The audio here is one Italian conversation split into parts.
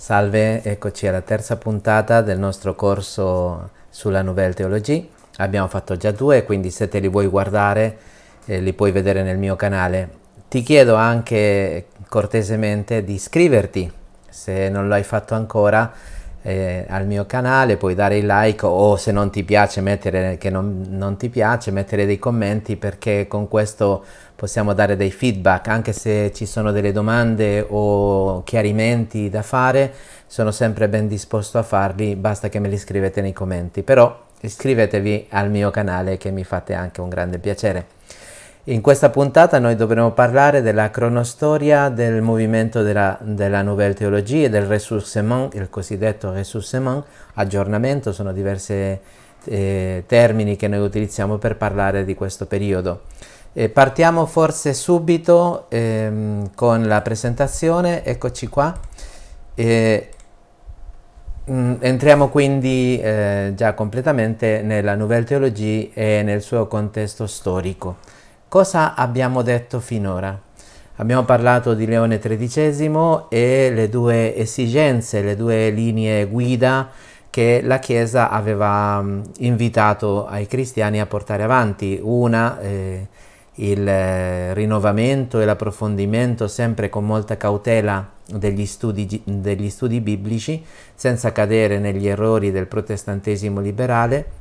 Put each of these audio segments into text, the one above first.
Salve, eccoci alla terza puntata del nostro corso sulla Nouvelle Teologie. Abbiamo fatto già due, quindi se te li vuoi guardare eh, li puoi vedere nel mio canale. Ti chiedo anche cortesemente di iscriverti, se non l'hai fatto ancora, eh, al mio canale, puoi dare il like o se non ti piace mettere, che non, non ti piace, mettere dei commenti perché con questo possiamo dare dei feedback, anche se ci sono delle domande o chiarimenti da fare, sono sempre ben disposto a farli, basta che me li scrivete nei commenti. Però iscrivetevi al mio canale che mi fate anche un grande piacere. In questa puntata noi dovremo parlare della cronostoria del movimento della, della Nouvelle Teologie e del ressourcement, il cosiddetto ressourcement, aggiornamento, sono diversi eh, termini che noi utilizziamo per parlare di questo periodo. Eh, partiamo forse subito ehm, con la presentazione, eccoci qua. Eh, mh, mm, entriamo quindi eh, già completamente nella Nouvelle Teologie e nel suo contesto storico. Cosa abbiamo detto finora? Abbiamo parlato di Leone XIII e le due esigenze, le due linee guida che la Chiesa aveva mh, mm, invitato ai cristiani a portare avanti. Una eh, il eh, rinnovamento e l'approfondimento sempre con molta cautela degli studi, degli studi biblici, senza cadere negli errori del protestantesimo liberale,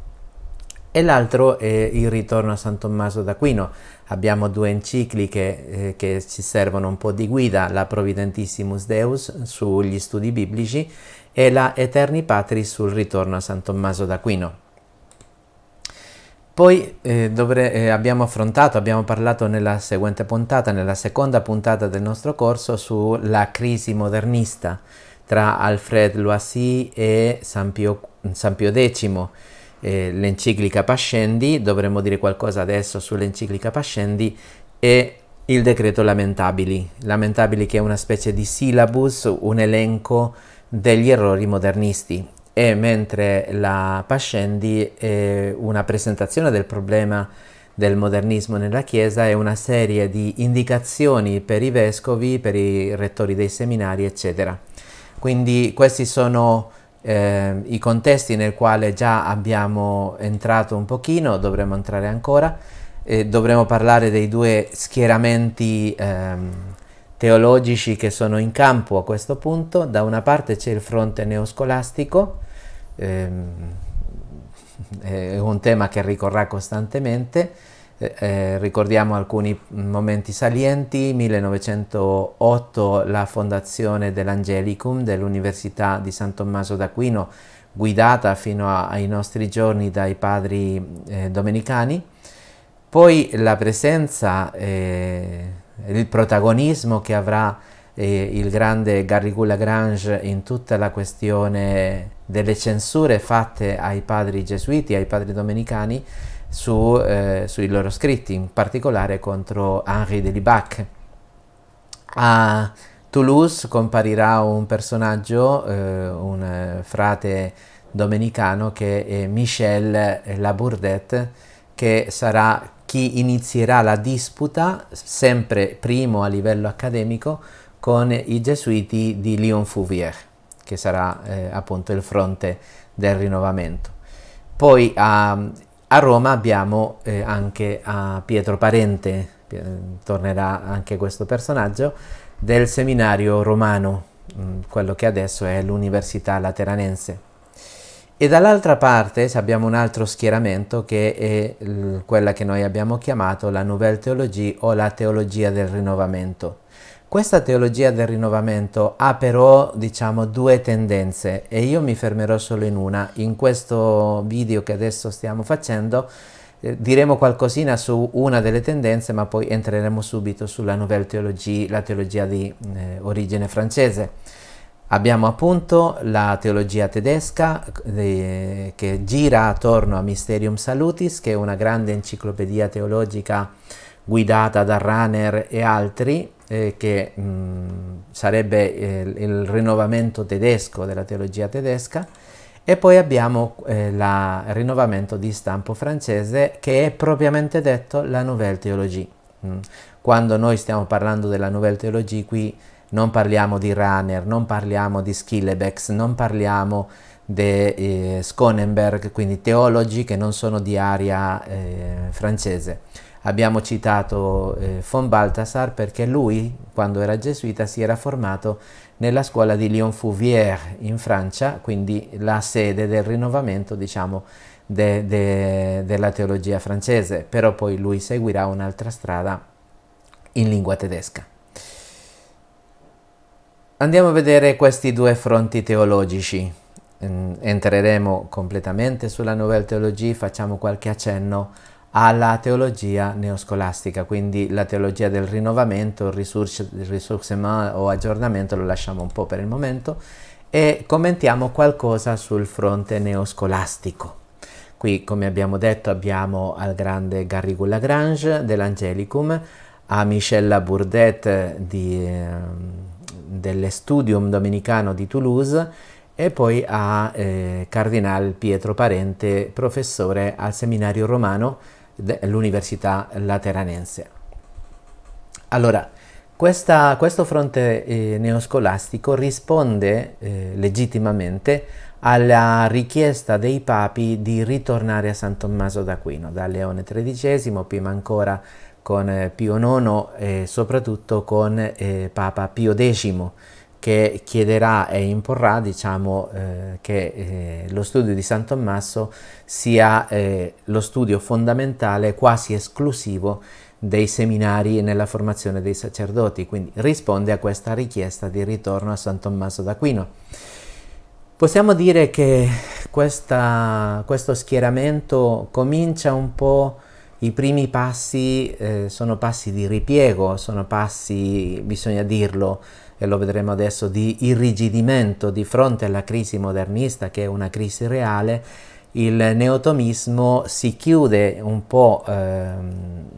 e l'altro è il ritorno a San Tommaso d'Aquino. Abbiamo due encicliche eh, che ci servono un po' di guida, la Providentissimus Deus sugli studi biblici e la Eterni Patri sul ritorno a San Tommaso d'Aquino. Poi eh, dovre, eh, abbiamo affrontato, abbiamo parlato nella seguente puntata, nella seconda puntata del nostro corso sulla crisi modernista tra Alfred Loisy e San Pio, San Pio X, eh, l'enciclica Pascendi, dovremmo dire qualcosa adesso sull'enciclica Pascendi e il decreto Lamentabili, Lamentabili che è una specie di syllabus, un elenco degli errori modernisti e mentre la Pascendi è eh, una presentazione del problema del modernismo nella Chiesa e una serie di indicazioni per i vescovi, per i rettori dei seminari, eccetera. Quindi questi sono eh, i contesti nel quale già abbiamo entrato un pochino, dovremo entrare ancora, eh, dovremo parlare dei due schieramenti ehm, teologici che sono in campo a questo punto. Da una parte c'è il fronte neoscolastico, ehm, è un tema che ricorrerà costantemente. Eh, eh, ricordiamo alcuni momenti salienti, 1908 la fondazione dell'Angelicum dell'Università di San Tommaso d'Aquino, guidata fino a, ai nostri giorni dai padri eh, domenicani, poi la presenza, eh, il protagonismo che avrà il grande Garrigou Lagrange in tutta la questione delle censure fatte ai padri gesuiti, ai padri domenicani, su, eh, sui loro scritti, in particolare contro Henri de Libac. A Toulouse comparirà un personaggio, eh, un frate domenicano che è Michel Labourdette, che sarà chi inizierà la disputa, sempre primo a livello accademico, con i gesuiti di Lyon Fouvier, che sarà eh, appunto il fronte del rinnovamento. Poi a, a Roma abbiamo eh, anche Pietro Parente, eh, tornerà anche questo personaggio, del seminario romano, mh, mm, quello che adesso è l'Università Lateranense. E dall'altra parte abbiamo un altro schieramento che è quella che noi abbiamo chiamato la Nouvelle Theologie o la Teologia del Rinnovamento questa teologia del rinnovamento ha però, diciamo, due tendenze e io mi fermerò solo in una. In questo video che adesso stiamo facendo eh, diremo qualcosina su una delle tendenze, ma poi entreremo subito sulla Nouvelle Théologie, la teologia di eh, origine francese. Abbiamo appunto la teologia tedesca eh, che gira attorno a Mysterium Salutis, che è una grande enciclopedia teologica guidata da Rahner e altri, eh, che mh, mm, sarebbe il, eh, il, rinnovamento tedesco della teologia tedesca, e poi abbiamo eh, il rinnovamento di stampo francese che è propriamente detto la Nouvelle Théologie. Mm. Quando noi stiamo parlando della Nouvelle Théologie qui non parliamo di Runner, non parliamo di Skillebex, non parliamo di eh, Skonenberg, quindi teologi che non sono di area eh, francese Abbiamo citato eh, von Balthasar perché lui, quando era gesuita, si era formato nella scuola di Lyon Fouvier in Francia, quindi la sede del rinnovamento, diciamo, de, de, della teologia francese, però poi lui seguirà un'altra strada in lingua tedesca. Andiamo a vedere questi due fronti teologici. Mm, entreremo completamente sulla Nouvelle Teologie, facciamo qualche accenno alla teologia neoscolastica, quindi la teologia del rinnovamento, il risourcement o aggiornamento lo lasciamo un po' per il momento e commentiamo qualcosa sul fronte neoscolastico. Qui, come abbiamo detto, abbiamo al grande Garrigou Lagrange dell'Angelicum, a Michelle Bourdet di, eh, dell'Estudium Dominicano di Toulouse e poi a eh, Cardinal Pietro Parente, professore al seminario romano dell'Università Lateranense. Allora, questa, questo fronte eh, neoscolastico risponde eh, legittimamente alla richiesta dei papi di ritornare a San Tommaso d'Aquino, da Leone XIII, prima ancora con eh, Pio IX e soprattutto con eh, Papa Pio X che chiederà e imporrà diciamo, eh, che eh, lo studio di San Tommaso sia eh, lo studio fondamentale quasi esclusivo dei seminari e nella formazione dei sacerdoti, quindi risponde a questa richiesta di ritorno a San Tommaso d'Aquino. Possiamo dire che questa, questo schieramento comincia un po', i primi passi eh, sono passi di ripiego, sono passi, bisogna dirlo, e lo vedremo adesso, di irrigidimento di fronte alla crisi modernista, che è una crisi reale, il neotomismo si chiude un po' eh,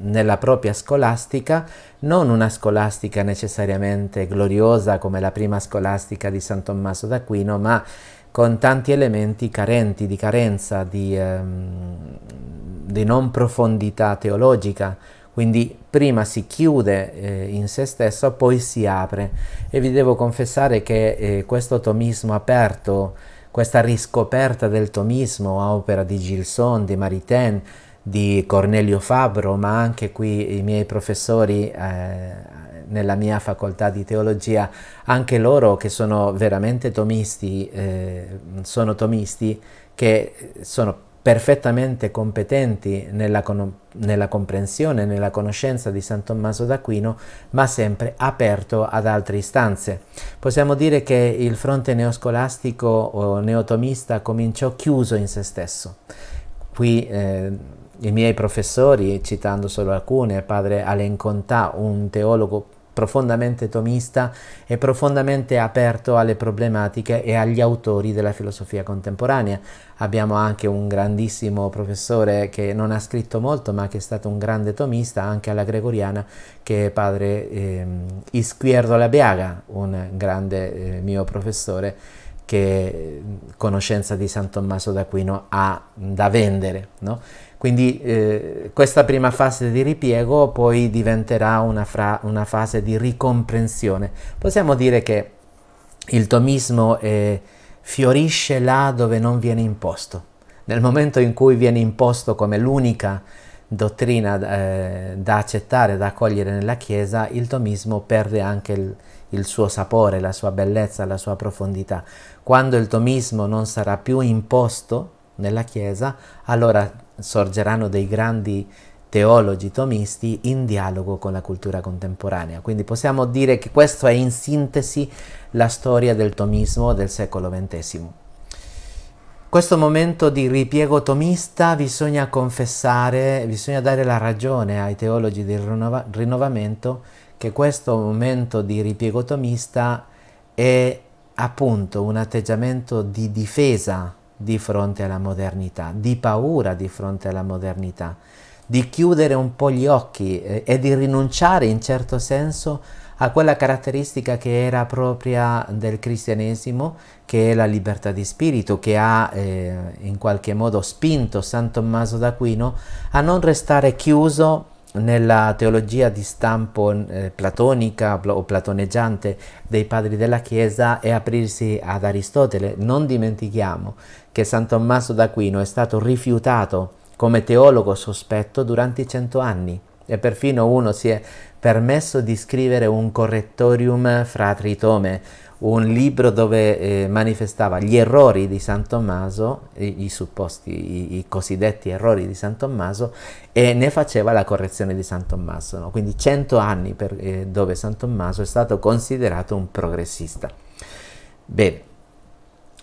nella propria scolastica, non una scolastica necessariamente gloriosa come la prima scolastica di San Tommaso d'Aquino, ma con tanti elementi carenti, di carenza, di, eh, di non profondità teologica quindi prima si chiude eh, in se stesso, poi si apre. E vi devo confessare che eh, questo tomismo aperto, questa riscoperta del tomismo a opera di Gilson, di Maritain, di Cornelio Fabro, ma anche qui i miei professori eh, nella mia facoltà di teologia, anche loro che sono veramente tomisti, eh, sono tomisti che sono perfettamente competenti nella, con- nella comprensione, nella conoscenza di San Tommaso d'Aquino, ma sempre aperto ad altre istanze. Possiamo dire che il fronte neoscolastico o neotomista cominciò chiuso in se stesso. Qui eh, i miei professori, citando solo alcune, padre Alen Contà, un teologo profondamente tomista e profondamente aperto alle problematiche e agli autori della filosofia contemporanea. Abbiamo anche un grandissimo professore che non ha scritto molto ma che è stato un grande tomista anche alla gregoriana che è padre eh, Isquierdo Labiaga, un grande eh, mio professore che eh, conoscenza di San Tommaso d'Aquino ha da vendere. No? Quindi eh, questa prima fase di ripiego poi diventerà una, una, fase di ricomprensione. Possiamo dire che il tomismo eh, fiorisce là dove non viene imposto. Nel momento in cui viene imposto come l'unica dottrina eh, da accettare, da accogliere nella Chiesa, il tomismo perde anche il, il suo sapore, la sua bellezza, la sua profondità. Quando il tomismo non sarà più imposto nella Chiesa, allora sorgeranno dei grandi teologi tomisti in dialogo con la cultura contemporanea. Quindi possiamo dire che questa è in sintesi la storia del tomismo del secolo XX. Questo momento di ripiego tomista bisogna confessare, bisogna dare la ragione ai teologi del rinnova- rinnovamento che questo momento di ripiego tomista è appunto un atteggiamento di difesa di fronte alla modernità, di paura di fronte alla modernità, di chiudere un po' gli occhi eh, e di rinunciare in certo senso a quella caratteristica che era propria del cristianesimo, che è la libertà di spirito, che ha eh, in qualche modo spinto San Tommaso d'Aquino a non restare chiuso nella teologia di stampo eh, platonica o platoneggiante dei padri della Chiesa e aprirsi ad Aristotele. Non dimentichiamo che San Tommaso d'Aquino è stato rifiutato come teologo sospetto durante i cento anni e perfino uno si è permesso di scrivere un correttorium fratritome, un libro dove eh, manifestava gli errori di San Tommaso, i, i supposti, i, i, cosiddetti errori di San Tommaso, e ne faceva la correzione di San Tommaso. No? Quindi 100 anni per, eh, dove San Tommaso è stato considerato un progressista. Bene,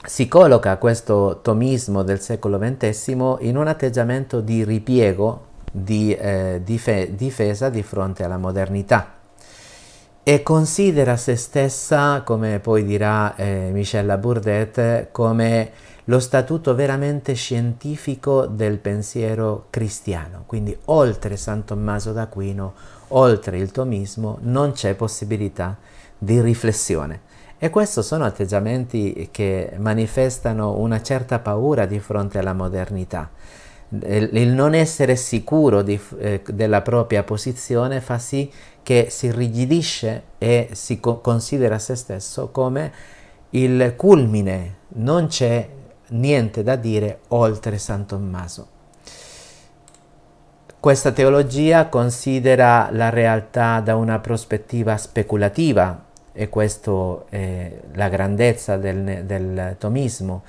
si colloca questo tomismo del secolo XX in un atteggiamento di ripiego, di eh, dife- difesa di fronte alla modernità e considera se stessa, come poi dirà eh, Michela Bourdet, come lo statuto veramente scientifico del pensiero cristiano. Quindi oltre San Tommaso d'Aquino, oltre il tomismo, non c'è possibilità di riflessione. E questi sono atteggiamenti che manifestano una certa paura di fronte alla modernità il non essere sicuro di, eh, della propria posizione fa sì che si rigidisce e si co- considera se stesso come il culmine, non c'è niente da dire oltre San Tommaso. Questa teologia considera la realtà da una prospettiva speculativa e questa è la grandezza del, del tomismo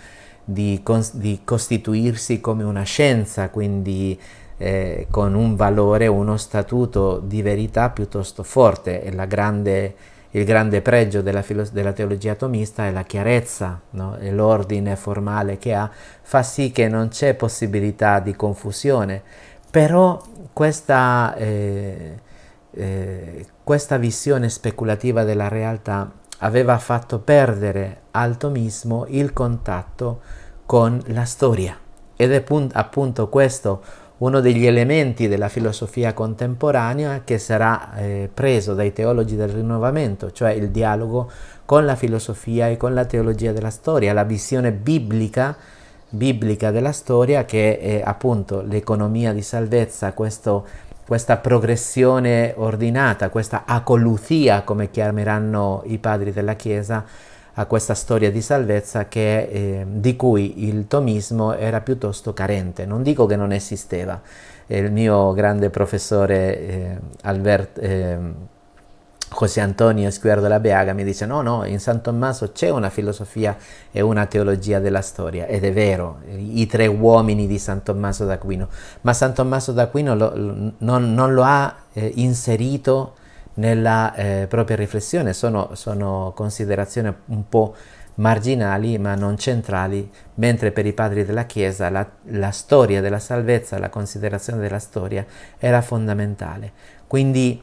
di, cons- di costituirsi come una scienza, quindi eh, con un valore, uno statuto di verità piuttosto forte. E grande, il grande pregio della, filo- della, teologia atomista è la chiarezza no? e l'ordine formale che ha, fa sì che non c'è possibilità di confusione. Però questa, eh, eh, questa visione speculativa della realtà aveva fatto perdere al tomismo il contatto con la storia. Ed è appunto questo uno degli elementi della filosofia contemporanea che sarà eh, preso dai teologi del rinnovamento, cioè il dialogo con la filosofia e con la teologia della storia, la visione biblica, biblica della storia che è appunto l'economia di salvezza, questo questa progressione ordinata, questa acoluzia, come chiameranno i padri della Chiesa, a questa storia di salvezza che, eh, di cui il tomismo era piuttosto carente. Non dico che non esisteva. Il mio grande professore eh, Albert, eh, José Antonio Esquerdo La Beaga mi dice no, no, in San Tommaso c'è una filosofia e una teologia della storia, ed è vero, i tre uomini di San Tommaso d'Aquino, ma San Tommaso d'Aquino non, non, lo ha eh, inserito nella eh, propria riflessione, sono, sono considerazioni un po' marginali ma non centrali, mentre per i padri della Chiesa la, la, storia della salvezza, la considerazione della storia era fondamentale. Quindi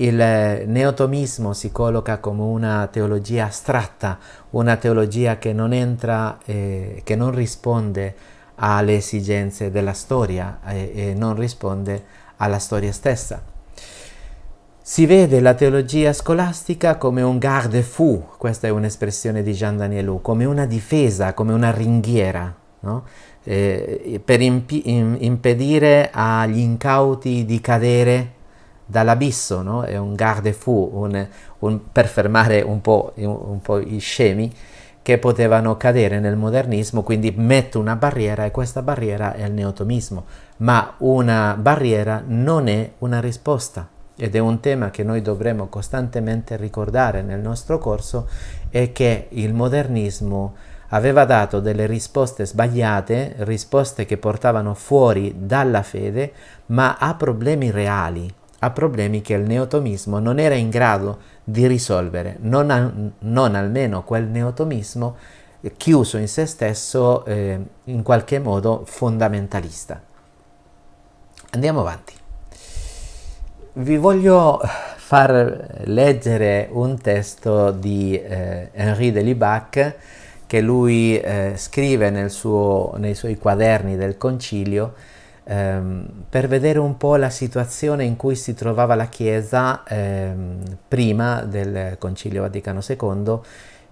il eh, neotomismo si colloca come una teologia astratta, una teologia che non entra, eh, che non risponde alle esigenze della storia e, eh, e non risponde alla storia stessa. Si vede la teologia scolastica come un garde-fou, questa è un'espressione di Jean Danielou, come una difesa, come una ringhiera, no? eh, per imp- impedire agli incauti di cadere dall'abisso, no? è un garde-fou, un, un, per fermare un po', un po' i scemi che potevano cadere nel modernismo, quindi metto una barriera e questa barriera è il neotomismo, ma una barriera non è una risposta ed è un tema che noi dovremo costantemente ricordare nel nostro corso è che il modernismo aveva dato delle risposte sbagliate, risposte che portavano fuori dalla fede, ma a problemi reali, a problemi che il neotomismo non era in grado di risolvere, non, a, non almeno quel neotomismo chiuso in se stesso eh, in qualche modo fondamentalista. Andiamo avanti. Vi voglio far leggere un testo di eh, Henri Libac che lui eh, scrive suo, nei suoi quaderni del concilio ehm, per vedere un po' la situazione in cui si trovava la Chiesa ehm, prima del Concilio Vaticano II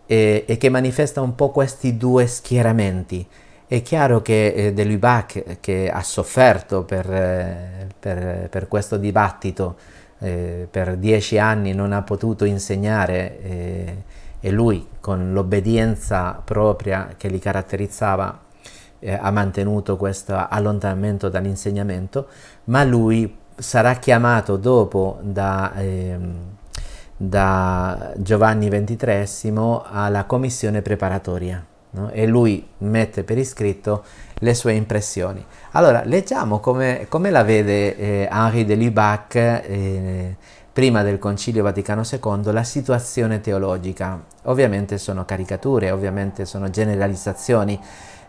e, e, che manifesta un po' questi due schieramenti. È chiaro che eh, De Lubac, che ha sofferto per, eh, per, per questo dibattito, eh, per dieci anni non ha potuto insegnare eh, e lui, con l'obbedienza propria che li caratterizzava, eh, ha mantenuto questo allontanamento dall'insegnamento, ma lui sarà chiamato dopo da, eh, da Giovanni XXIII alla commissione preparatoria no? e lui mette per iscritto le sue impressioni. Allora, leggiamo come, come la vede eh, Henri de Lubac eh, prima del Concilio Vaticano II la situazione teologica. Ovviamente sono caricature, ovviamente sono generalizzazioni,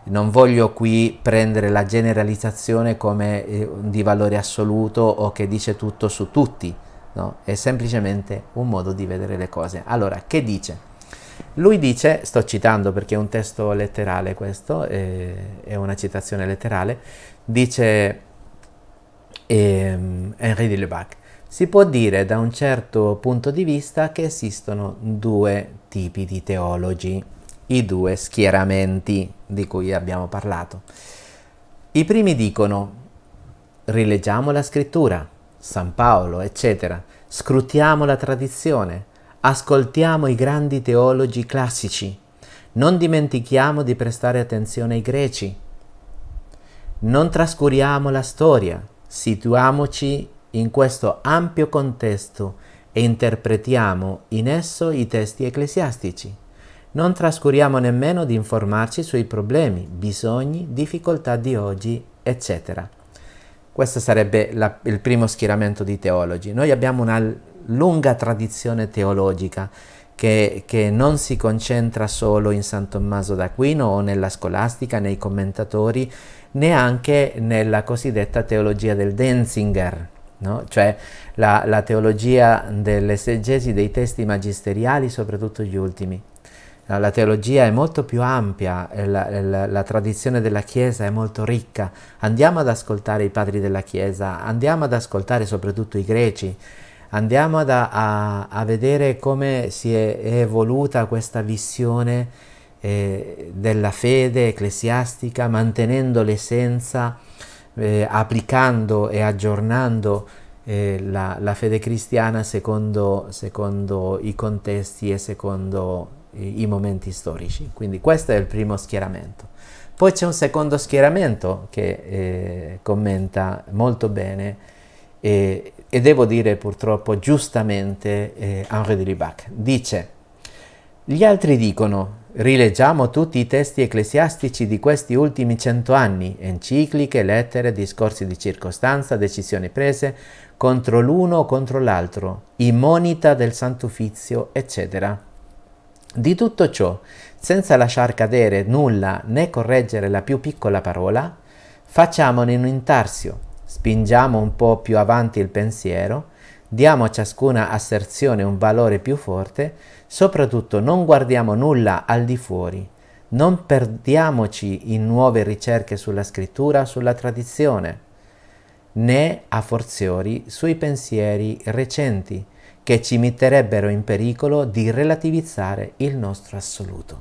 non voglio qui prendere la generalizzazione come eh, di valore assoluto o che dice tutto su tutti, no? È semplicemente un modo di vedere le cose. Allora, che dice? Lui dice, sto citando perché è un testo letterale questo, eh, è una citazione letterale, dice ehm, Henri de Lebac, si può dire da un certo punto di vista che esistono due tipi di teologi i due schieramenti di cui abbiamo parlato. I primi dicono, rileggiamo la scrittura, San Paolo, eccetera, scrutiamo la tradizione, ascoltiamo i grandi teologi classici, non dimentichiamo di prestare attenzione ai greci, non trascuriamo la storia, situiamoci in questo ampio contesto e interpretiamo in esso i testi ecclesiastici. Non trascuriamo nemmeno di informarci sui problemi, bisogni, difficoltà di oggi, eccetera. Questo sarebbe la, il primo schieramento di teologi. Noi abbiamo una lunga tradizione teologica che, che, non si concentra solo in San Tommaso d'Aquino o nella scolastica, nei commentatori, neanche nella cosiddetta teologia del Denzinger, no? cioè la, la teologia dell'esegesi dei testi magisteriali, soprattutto gli ultimi la teologia è molto più ampia, eh, la, eh, la, la, tradizione della Chiesa è molto ricca. Andiamo ad ascoltare i padri della Chiesa, andiamo ad ascoltare soprattutto i greci, andiamo ad, a, a, vedere come si è, è evoluta questa visione eh, della fede ecclesiastica, mantenendo l'essenza, eh, applicando e aggiornando eh, la, la, fede cristiana secondo, secondo i contesti e secondo i momenti storici. Quindi questo è il primo schieramento. Poi c'è un secondo schieramento che eh, commenta molto bene eh, e devo dire purtroppo giustamente eh, Henri de Lubac. Dice, gli altri dicono, rileggiamo tutti i testi ecclesiastici di questi ultimi cento anni, encicliche, lettere, discorsi di circostanza, decisioni prese contro l'uno o contro l'altro, immonita del Sant'Uffizio, eccetera. Di tutto ciò, senza lasciar cadere nulla né correggere la più piccola parola, facciamone un intarsio, spingiamo un po' più avanti il pensiero, diamo a ciascuna asserzione un valore più forte, soprattutto non guardiamo nulla al di fuori, non perdiamoci in nuove ricerche sulla scrittura, sulla tradizione, né a forziori sui pensieri recenti, che ci metterebbero in pericolo di relativizzare il nostro assoluto.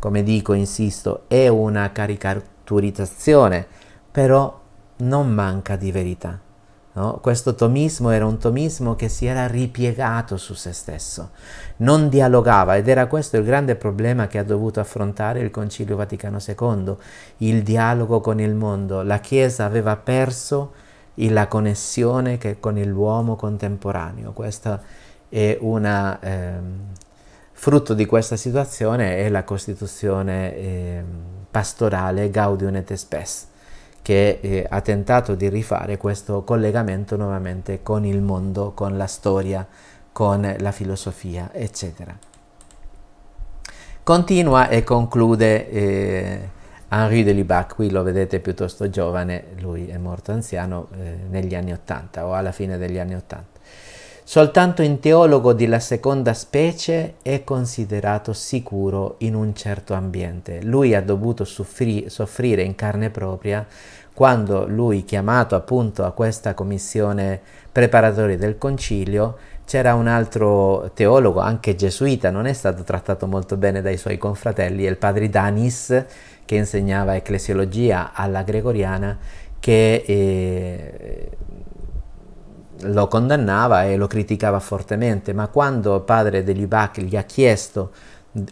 Come dico, insisto, è una caricaturizzazione, però non manca di verità. No? Questo tomismo era un tomismo che si era ripiegato su se stesso, non dialogava ed era questo il grande problema che ha dovuto affrontare il Concilio Vaticano II, il dialogo con il mondo. La Chiesa aveva perso la connessione che con l'uomo contemporaneo. Questo è un ehm, frutto di questa situazione è la costituzione ehm, pastorale Gaudium et Spes, che eh, ha tentato di rifare questo collegamento nuovamente con il mondo, con la storia, con la filosofia, eccetera. Continua e conclude eh, Henri de Lubac, qui lo vedete piuttosto giovane, lui è morto anziano eh, negli anni 80 o alla fine degli anni 80. Soltanto in teologo della seconda specie è considerato sicuro in un certo ambiente. Lui ha dovuto soffri- soffrire in carne propria quando lui, chiamato appunto a questa commissione preparatoria del concilio, c'era un altro teologo, anche gesuita, non è stato trattato molto bene dai suoi confratelli, il padre Danis, che insegnava ecclesiologia alla gregoriana che eh, lo condannava e lo criticava fortemente, ma quando padre de Lubac gli ha chiesto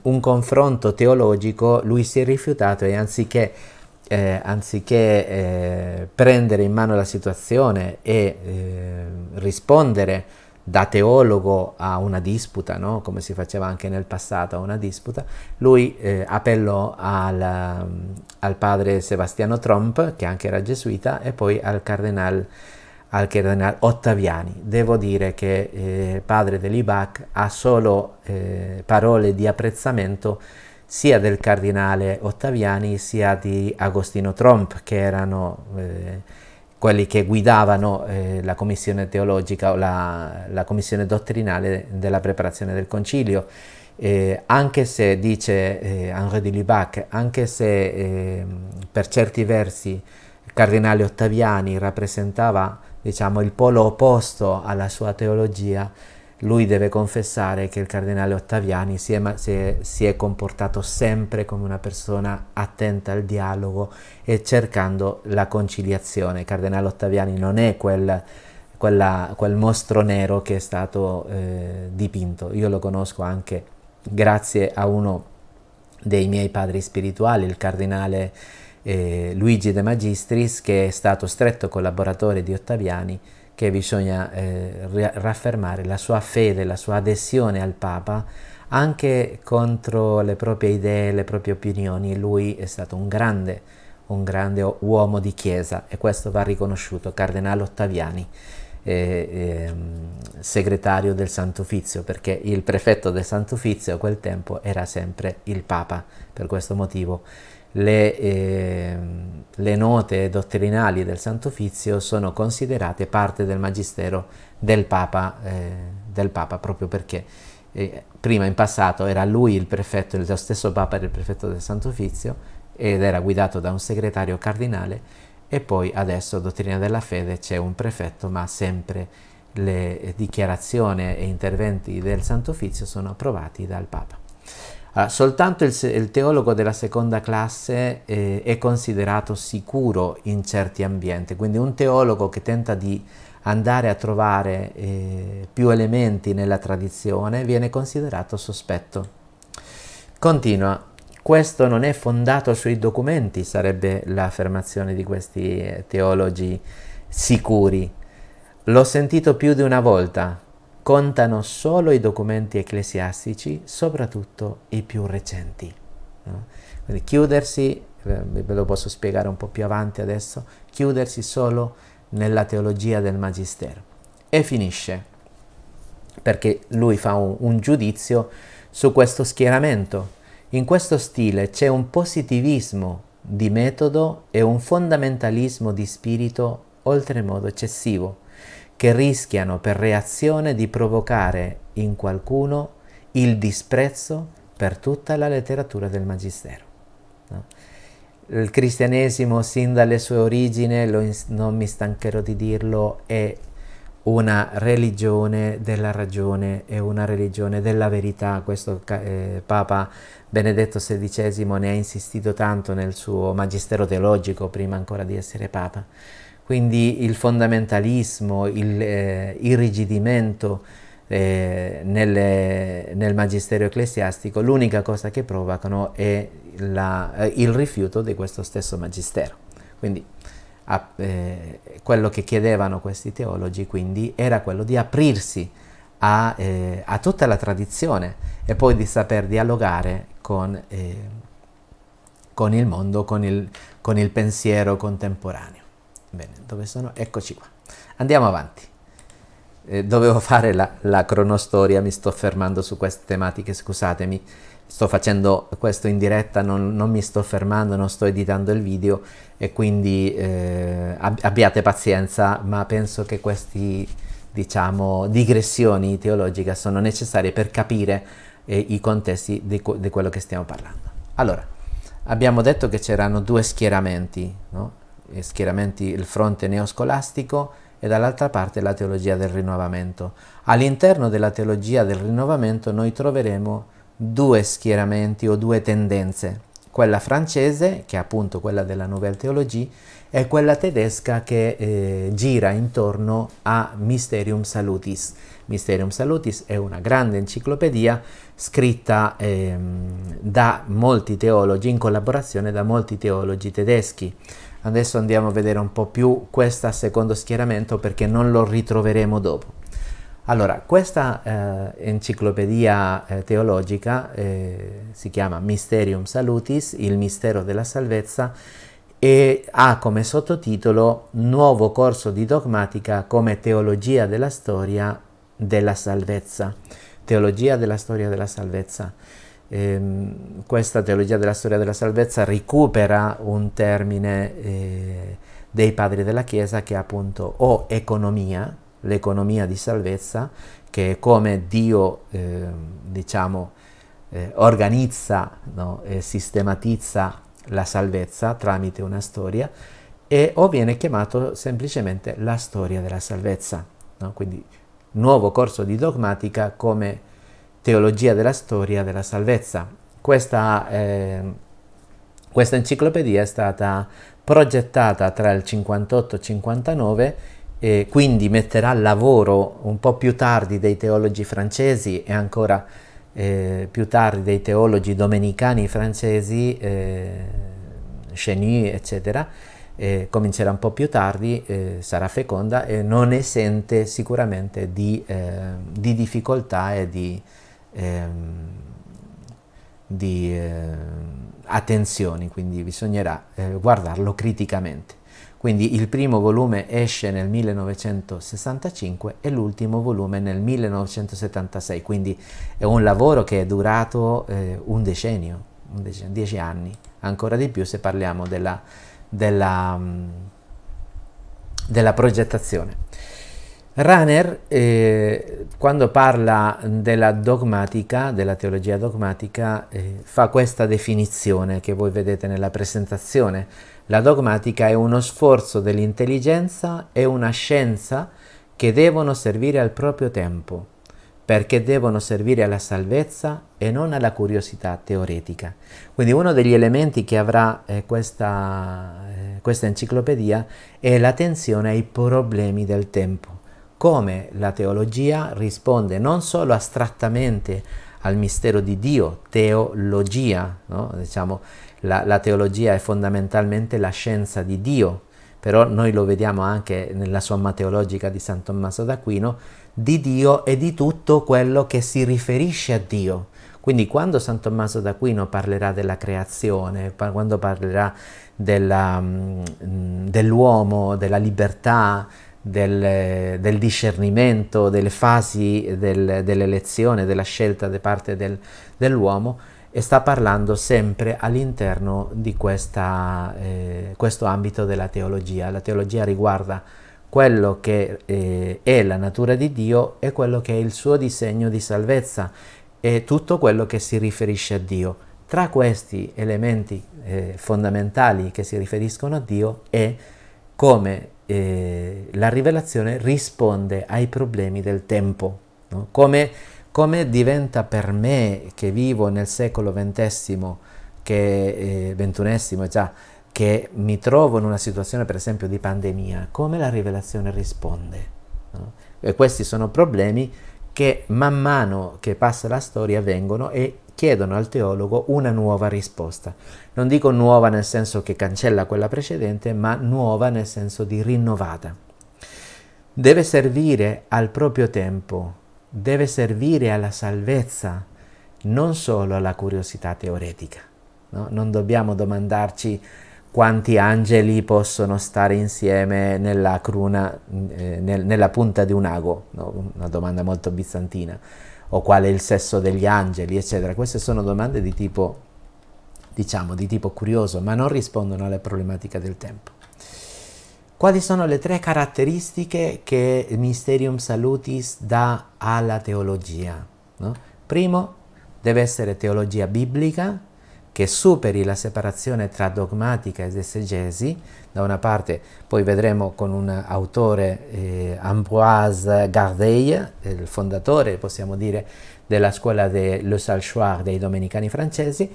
un confronto teologico, lui si è rifiutato e anziché, eh, anziché eh, prendere in mano la situazione e eh, rispondere da teologo a una disputa, no? come si faceva anche nel passato a una disputa, lui eh, appellò al, mm, al, padre Sebastiano Tromp, che anche era gesuita, e poi al cardinale al cardinale Ottaviani. Devo dire che eh, padre dell'Ibac ha solo eh, parole di apprezzamento sia del cardinale Ottaviani sia di Agostino Tromp, che erano... Eh, quelli che guidavano eh, la commissione teologica o la, la, commissione dottrinale della preparazione del concilio. Eh, anche se, dice eh, Henri de Lubac, anche se ehm, per certi versi il cardinale Ottaviani rappresentava diciamo, il polo opposto alla sua teologia, lui deve confessare che il cardinale Ottaviani si è, si, è, si è, comportato sempre come una persona attenta al dialogo e cercando la conciliazione. Il cardinale Ottaviani non è quel, quella, quel mostro nero che è stato eh, dipinto. Io lo conosco anche grazie a uno dei miei padri spirituali, il cardinale eh, Luigi De Magistris, che è stato stretto collaboratore di Ottaviani che bisogna eh, raffermare la sua fede, la sua adesione al Papa anche contro le proprie idee, le proprie opinioni. Lui è stato un grande, un grande uomo di Chiesa e questo va riconosciuto, Cardenale Ottaviani. Eh, eh, segretario del Sant'Uffizio, perché il prefetto del Sant'Uffizio a quel tempo era sempre il Papa, per questo motivo le, eh, le note dottrinali del Santo Fizio sono considerate parte del magistero del Papa, eh, del Papa proprio perché eh, prima in passato era lui il prefetto, lo stesso Papa era il prefetto del Santo Fizio ed era guidato da un segretario cardinale e poi adesso dottrina della fede c'è un prefetto ma sempre le dichiarazioni e interventi del Santo Fizio sono approvati dal Papa. Uh, soltanto il, il, teologo della seconda classe eh, è considerato sicuro in certi ambienti, quindi un teologo che tenta di andare a trovare eh, più elementi nella tradizione viene considerato sospetto. Continua, questo non è fondato sui documenti, sarebbe l'affermazione di questi eh, teologi sicuri. L'ho sentito più di una volta, contano solo i documenti ecclesiastici, soprattutto i più recenti. No? Quindi chiudersi, eh, ve lo posso spiegare un po' più avanti adesso, chiudersi solo nella teologia del Magistero. E finisce, perché lui fa un, un giudizio su questo schieramento. In questo stile c'è un positivismo di metodo e un fondamentalismo di spirito oltremodo eccessivo che rischiano per reazione di provocare in qualcuno il disprezzo per tutta la letteratura del Magistero. No? Il cristianesimo, sin dalle sue origini, non mi stancherò di dirlo, è una religione della ragione è una religione della verità. Questo eh, Papa Benedetto XVI ne ha insistito tanto nel suo magistero teologico prima ancora di essere Papa. Quindi il fondamentalismo, il eh, irrigidimento eh, nel, nel, magistero ecclesiastico, l'unica cosa che provocano è la, eh, il rifiuto di questo stesso magistero. Quindi a, eh, quello che chiedevano questi teologi quindi era quello di aprirsi a, eh, a tutta la tradizione e poi di saper dialogare con, eh, con il mondo, con il, con il pensiero contemporaneo. Bene, dove sono? Eccoci qua. Andiamo avanti. Eh, dovevo fare la, la, cronostoria, mi sto fermando su queste tematiche, scusatemi. Sto facendo questo in diretta, non, non mi sto fermando, non sto editando il video e quindi eh, abbiate pazienza, ma penso che queste, diciamo, digressioni teologiche sono necessarie per capire eh, i contesti di, di, quello che stiamo parlando. Allora, abbiamo detto che c'erano due schieramenti, no? Eh, schieramenti il fronte neoscolastico e dall'altra parte la teologia del rinnovamento. All'interno della teologia del rinnovamento noi troveremo due schieramenti o due tendenze, quella francese, che è appunto quella della Nouvelle Teologie, e quella tedesca che eh, gira intorno a Mysterium Salutis. Mysterium Salutis è una grande enciclopedia scritta eh, da molti teologi, in collaborazione da molti teologi tedeschi. Adesso andiamo a vedere un po' più questo secondo schieramento perché non lo ritroveremo dopo. Allora, questa eh, enciclopedia eh, teologica eh, si chiama Mysterium Salutis, il mistero della salvezza, e ha come sottotitolo Nuovo corso di dogmatica come teologia della storia della salvezza. Teologia della storia della salvezza ehm, questa teologia della storia della salvezza recupera un termine eh, dei padri della Chiesa che è appunto o economia, l'economia di salvezza, che è come Dio, eh, diciamo, eh, organizza no? e sistematizza la salvezza tramite una storia, e, o viene chiamato semplicemente la storia della salvezza. No? Quindi nuovo corso di dogmatica come Teologia della storia della salvezza. Questa, eh, questa enciclopedia è stata progettata tra il 58 e il 59 e quindi metterà al lavoro un po' più tardi dei teologi francesi e ancora eh, più tardi dei teologi domenicani francesi, eh, Cheny, eccetera, eh, comincerà un po' più tardi, eh, sarà feconda e non esente sicuramente di, eh, di difficoltà e di, ehm, di eh, attenzioni, quindi bisognerà eh, guardarlo criticamente. Quindi il primo volume esce nel 1965 e l'ultimo volume nel 1976, quindi è un lavoro che è durato eh, un decennio, un decennio, dieci anni, ancora di più se parliamo della, della, mm, della progettazione. Runner, eh, quando parla della dogmatica, della teologia dogmatica, eh, fa questa definizione che voi vedete nella presentazione. La dogmatica è uno sforzo dell'intelligenza e una scienza che devono servire al proprio tempo, perché devono servire alla salvezza e non alla curiosità teoretica. Quindi uno degli elementi che avrà eh, questa, eh, questa enciclopedia è l'attenzione ai problemi del tempo come la teologia risponde non solo astrattamente al mistero di Dio, teologia, no? diciamo, la, la teologia è fondamentalmente la scienza di Dio, però noi lo vediamo anche nella somma teologica di San Tommaso d'Aquino, di Dio e di tutto quello che si riferisce a Dio. Quindi quando San Tommaso d'Aquino parlerà della creazione, quando parlerà mm, mm, dell'uomo, della libertà, del, del discernimento, delle fasi del, dell'elezione, della scelta da parte del, dell'uomo e sta parlando sempre all'interno di questa, eh, questo ambito della teologia. La teologia riguarda quello che eh, è la natura di Dio e quello che è il suo disegno di salvezza e tutto quello che si riferisce a Dio. Tra questi elementi eh, fondamentali che si riferiscono a Dio è come eh, la rivelazione risponde ai problemi del tempo. No? Come, come, diventa per me che vivo nel secolo XX, che, eh, già, che mi trovo in una situazione per esempio di pandemia, come la rivelazione risponde? No? E questi sono problemi che man mano che passa la storia vengono e chiedono al teologo una nuova risposta. Non dico nuova nel senso che cancella quella precedente, ma nuova nel senso di rinnovata. Deve servire al proprio tempo, deve servire alla salvezza, non solo alla curiosità teoretica. No? Non dobbiamo domandarci quanti angeli possono stare insieme nella cruna, eh, nel, nella punta di un ago, no? una domanda molto bizantina o qual è il sesso degli angeli, eccetera. Queste sono domande di tipo, diciamo, di tipo curioso, ma non rispondono alle problematiche del tempo. Quali sono le tre caratteristiche che il Mysterium Salutis dà alla teologia? No? Primo, deve essere teologia biblica, che superi la separazione tra dogmatica ed esegesi, da una parte poi vedremo con un autore eh, Ambroise Gardeil, il fondatore, possiamo dire, della scuola de Le Salchoir dei domenicani francesi,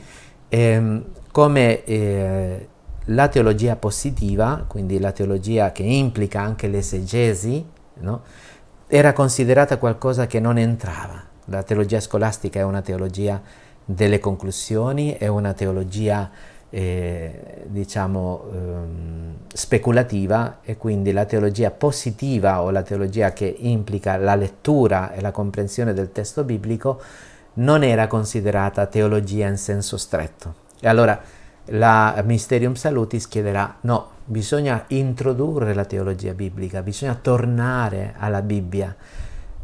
ehm, come eh, la teologia positiva, quindi la teologia che implica anche l'esegesi, no? era considerata qualcosa che non entrava. La teologia scolastica è una teologia delle conclusioni, è una teologia eh, diciamo ehm, speculativa e quindi la teologia positiva o la teologia che implica la lettura e la comprensione del testo biblico non era considerata teologia in senso stretto. E allora la Mysterium Salutis chiederà no, bisogna introdurre la teologia biblica, bisogna tornare alla Bibbia.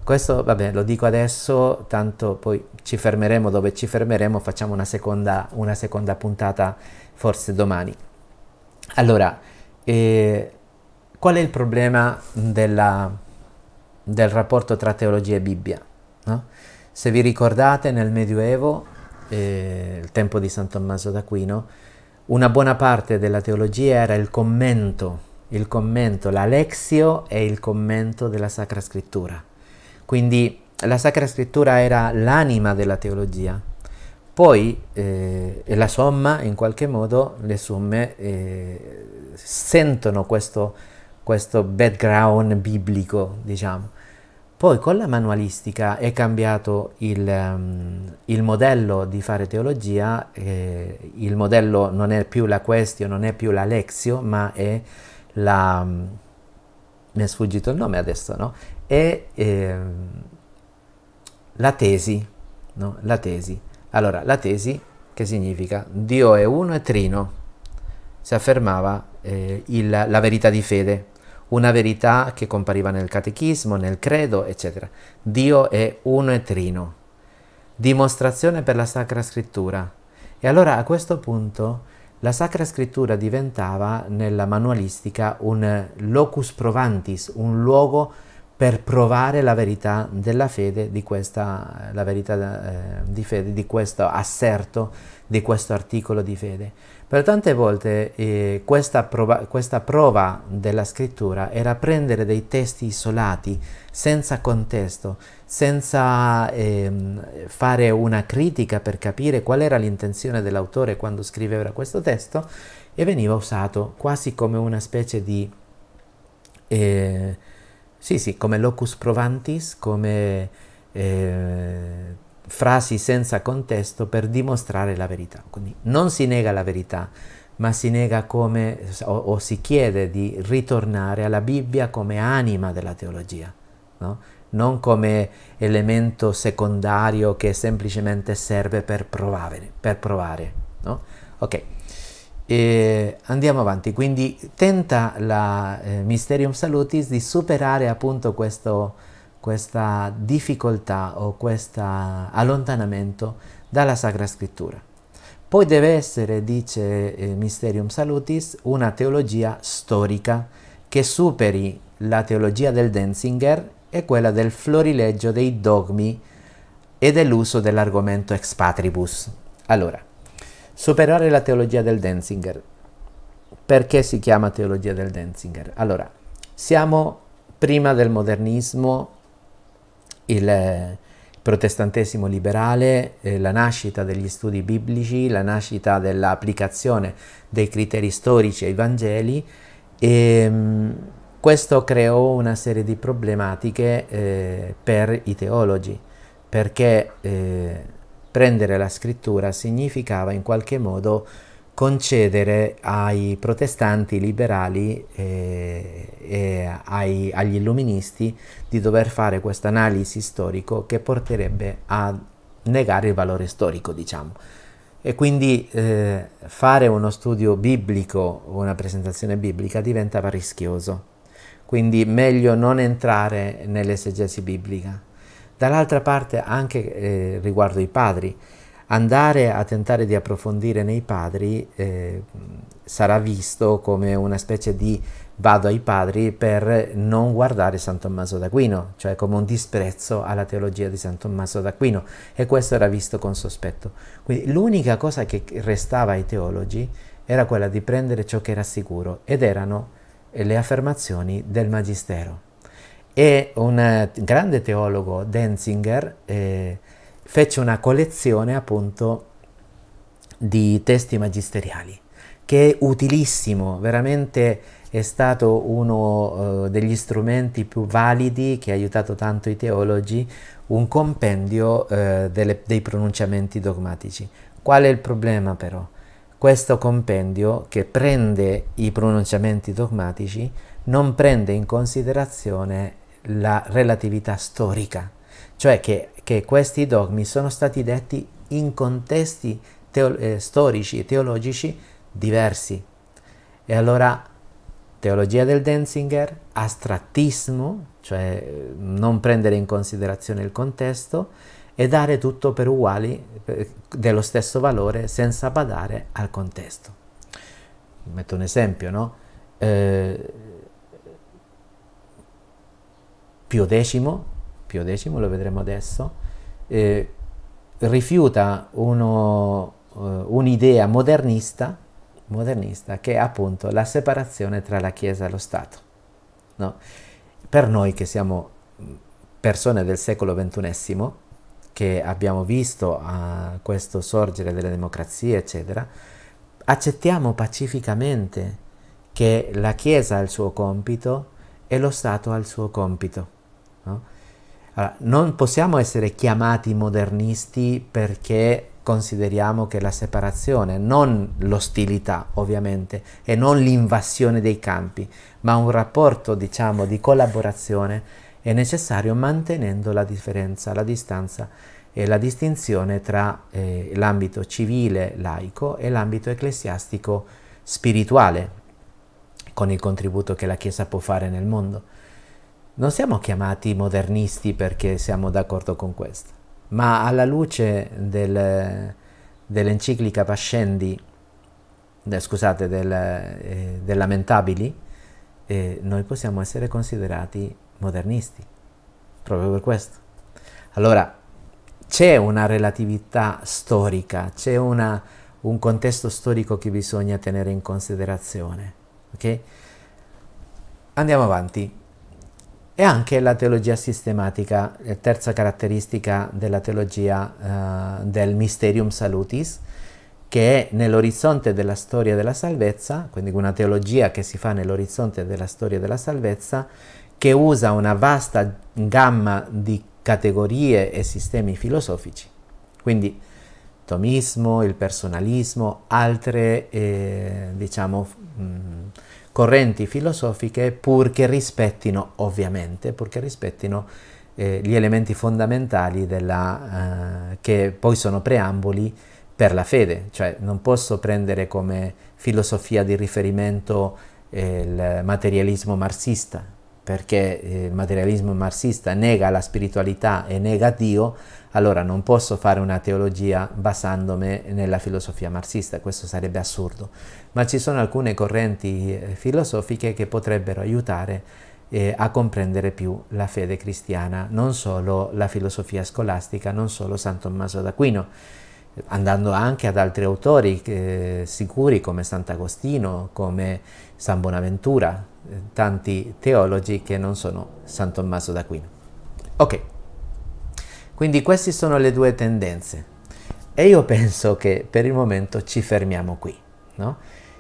Questo, vabbè, lo dico adesso, tanto poi ci fermeremo dove ci fermeremo, facciamo una seconda, una seconda puntata forse domani. Allora, eh, qual è il problema della, del rapporto tra teologia e Bibbia? No? Se vi ricordate nel Medioevo, eh, il tempo di San Tommaso d'Aquino, una buona parte della teologia era il commento, il commento, l'alexio e il commento della Sacra Scrittura. Quindi la Sacra Scrittura era l'anima della teologia, poi eh, la somma, in qualche modo, le somme eh, sentono questo, questo background biblico, diciamo. Poi con la manualistica è cambiato il, um, il modello di fare teologia, eh, il modello non è più la question, non è più la lexio, ma è la... Um, mi è sfuggito il nome adesso, no? È, eh, la tesi, no? la tesi. Allora, la tesi che significa Dio è uno e trino. Si affermava eh, il, la verità di fede, una verità che compariva nel catechismo, nel credo, eccetera. Dio è uno e trino. Dimostrazione per la Sacra Scrittura. E allora a questo punto la Sacra Scrittura diventava nella manualistica un locus provantis, un luogo per provare la verità della fede di questa, la verità, eh, di fede, di questo asserto, di questo articolo di fede. Per tante volte eh, questa, prova, questa prova della scrittura era prendere dei testi isolati, senza contesto, senza eh, fare una critica per capire qual era l'intenzione dell'autore quando scriveva questo testo, e veniva usato quasi come una specie di... Eh, sì, sì, come locus provantis, come eh, frasi senza contesto per dimostrare la verità. Quindi non si nega la verità, ma si nega come, o, o si chiede di ritornare alla Bibbia come anima della teologia, no? non come elemento secondario che semplicemente serve per provare. Per provare no? Ok. E andiamo avanti, quindi tenta la eh, Mysterium Salutis di superare appunto questo, questa difficoltà o questo allontanamento dalla Sacra Scrittura. Poi deve essere, dice eh, Mysterium Salutis, una teologia storica che superi la teologia del Denzinger e quella del florileggio dei dogmi e dell'uso dell'argomento ex patribus. Allora, Superare la teologia del Denzinger. Perché si chiama teologia del Denzinger? Allora, siamo prima del modernismo, il protestantesimo liberale, eh, la nascita degli studi biblici, la nascita dell'applicazione dei criteri storici ai Vangeli e ehm, questo creò una serie di problematiche eh, per i teologi perché eh, prendere la scrittura significava in qualche modo concedere ai protestanti liberali e, eh, e ai, agli illuministi di dover fare questa analisi storico che porterebbe a negare il valore storico, diciamo. E quindi eh, fare uno studio biblico, una presentazione biblica, diventava rischioso. Quindi meglio non entrare nell'esegesi biblica. Dall'altra parte anche eh, riguardo i padri, andare a tentare di approfondire nei padri eh, sarà visto come una specie di vado ai padri per non guardare San Tommaso d'Aquino, cioè come un disprezzo alla teologia di San Tommaso d'Aquino e questo era visto con sospetto. Quindi l'unica cosa che restava ai teologi era quella di prendere ciò che era sicuro ed erano le affermazioni del Magistero e un eh, grande teologo, Denzinger, eh, fece una collezione appunto di testi magisteriali, che è utilissimo, veramente è stato uno eh, degli strumenti più validi che ha aiutato tanto i teologi, un compendio eh, delle, dei pronunciamenti dogmatici. Qual è il problema però? Questo compendio che prende i pronunciamenti dogmatici non prende in considerazione la relatività storica, cioè che, che questi dogmi sono stati detti in contesti eh, storici e teologici diversi. E allora teologia del Denzinger, astrattismo, cioè eh, non prendere in considerazione il contesto, e dare tutto per uguali, dello stesso valore, senza badare al contesto. Metto un esempio, no? Eh, Pio X, Pio X lo vedremo adesso, eh, rifiuta eh, un'idea uh, un modernista, modernista, che è appunto la separazione tra la Chiesa e lo Stato. No? Per noi che siamo mm, persone del secolo XXI, che abbiamo visto uh, questo sorgere delle democrazie, eccetera, accettiamo pacificamente che la Chiesa ha il suo compito e lo Stato ha il suo compito. No? Allora, non possiamo essere chiamati modernisti perché consideriamo che la separazione, non l'ostilità ovviamente, e non l'invasione dei campi, ma un rapporto diciamo di collaborazione è necessario mantenendo la differenza, la distanza e la distinzione tra eh, l'ambito civile laico e l'ambito ecclesiastico spirituale, con il contributo che la Chiesa può fare nel mondo. Non siamo chiamati modernisti perché siamo d'accordo con questo, ma alla luce del, dell'enciclica Pascendi, del, eh, scusate, del, eh, del Lamentabili, eh, noi possiamo essere considerati modernisti, proprio per questo. Allora, c'è una relatività storica, c'è un contesto storico che bisogna tenere in considerazione. Okay? Andiamo avanti e anche la teologia sistematica, eh, terza caratteristica della teologia eh, del Mysterium Salutis, che è nell'orizzonte della storia della salvezza, quindi una teologia che si fa nell'orizzonte della storia della salvezza, che usa una vasta gamma di categorie e sistemi filosofici. Quindi tomismo, il personalismo, altre eh, diciamo, mh, correnti filosofiche purché rispettino, ovviamente, purché rispettino eh, gli elementi fondamentali della, eh, che poi sono preamboli per la fede, cioè non posso prendere come filosofia di riferimento eh, il materialismo marxista, perché eh, il materialismo marxista nega la spiritualità e nega Dio, allora non posso fare una teologia basandomi nella filosofia marxista, questo sarebbe assurdo. Ma ci sono alcune correnti eh, filosofiche che potrebbero aiutare eh, a comprendere più la fede cristiana, non solo la filosofia scolastica, non solo San Tommaso d'Aquino andando anche ad altri autori eh, sicuri come Sant'Agostino, come San Bonaventura, tanti teologi che non sono San Tommaso d'Aquino. Ok, quindi queste sono le due tendenze e io penso che per il momento ci fermiamo qui. No?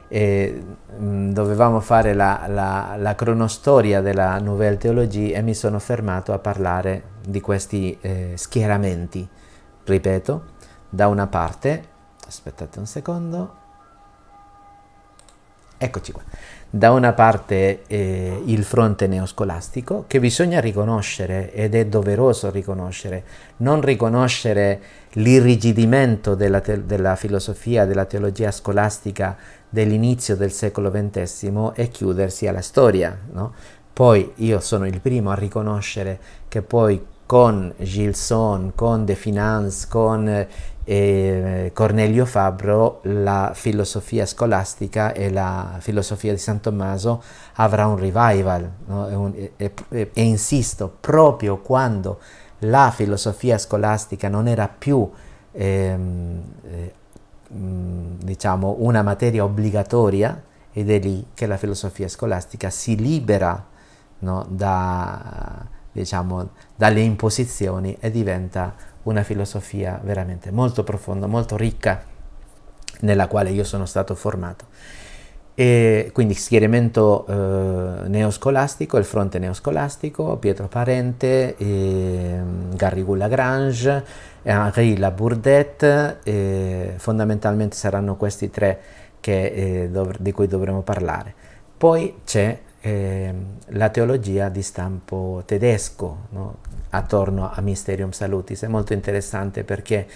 E, mh, mm, dovevamo fare la, la, la, cronostoria della Nouvelle Teologie e mi sono fermato a parlare di questi eh, schieramenti. Ripeto, da una parte, aspettate un secondo, eccoci qua da una parte eh, il fronte neoscolastico che bisogna riconoscere ed è doveroso riconoscere, non riconoscere l'irrigidimento della, della, filosofia, della teologia scolastica dell'inizio del secolo XX e chiudersi alla storia. No? Poi io sono il primo a riconoscere che poi con Gilson, con De Finance, con eh, Cornelio Fabro la filosofia scolastica e la filosofia di San Tommaso avrà un revival no? e, un, e, e, e, insisto proprio quando la filosofia scolastica non era più ehm, eh, mm, diciamo una materia obbligatoria ed è lì che la filosofia scolastica si libera no? da, diciamo, dalle imposizioni e diventa una filosofia veramente molto profonda, molto ricca, nella quale io sono stato formato. E quindi schieramento eh, neoscolastico, il fronte neoscolastico, Pietro Parente, eh, Garrigou Lagrange, Henri Labourdette, eh, fondamentalmente saranno questi tre che, eh, di cui dovremo parlare. Poi c'è ehm, la teologia di stampo tedesco, no? attorno a Mysterium Salutis. È molto interessante perché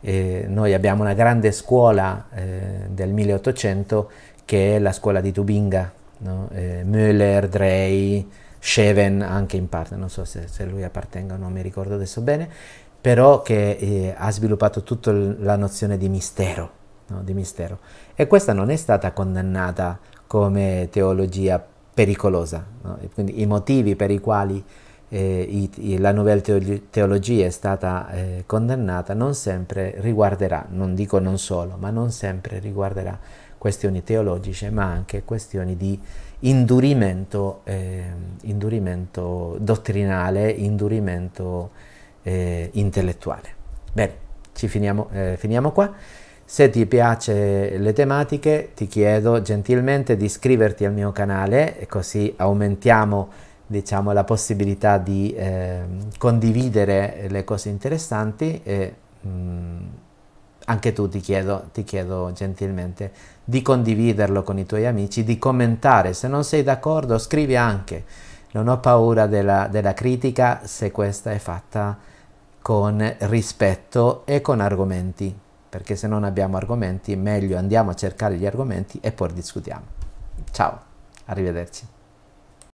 eh, noi abbiamo una grande scuola eh, del 1800 che è la scuola di Tubinga, no? eh, Müller, Drey, Scheven anche in parte, non so se, se lui appartenga o non mi ricordo adesso bene, però che eh, ha sviluppato tutta la nozione di mistero, no? di mistero. E questa non è stata condannata come teologia pericolosa, no? quindi i motivi per i quali eh, i, i, la Nouvelle Teologia è stata eh, condannata, non sempre riguarderà, non dico non solo, ma non sempre riguarderà questioni teologiche, ma anche questioni di indurimento, eh, indurimento dottrinale, indurimento eh, intellettuale. Bene, ci finiamo, eh, finiamo qua. Se ti piace le tematiche ti chiedo gentilmente di iscriverti al mio canale così aumentiamo diciamo, la possibilità di eh, condividere le cose interessanti e mh, mm, anche tu ti chiedo, ti chiedo gentilmente di condividerlo con i tuoi amici, di commentare, se non sei d'accordo scrivi anche, non ho paura della, della critica se questa è fatta con rispetto e con argomenti, perché se non abbiamo argomenti meglio andiamo a cercare gli argomenti e poi discutiamo. Ciao, arrivederci.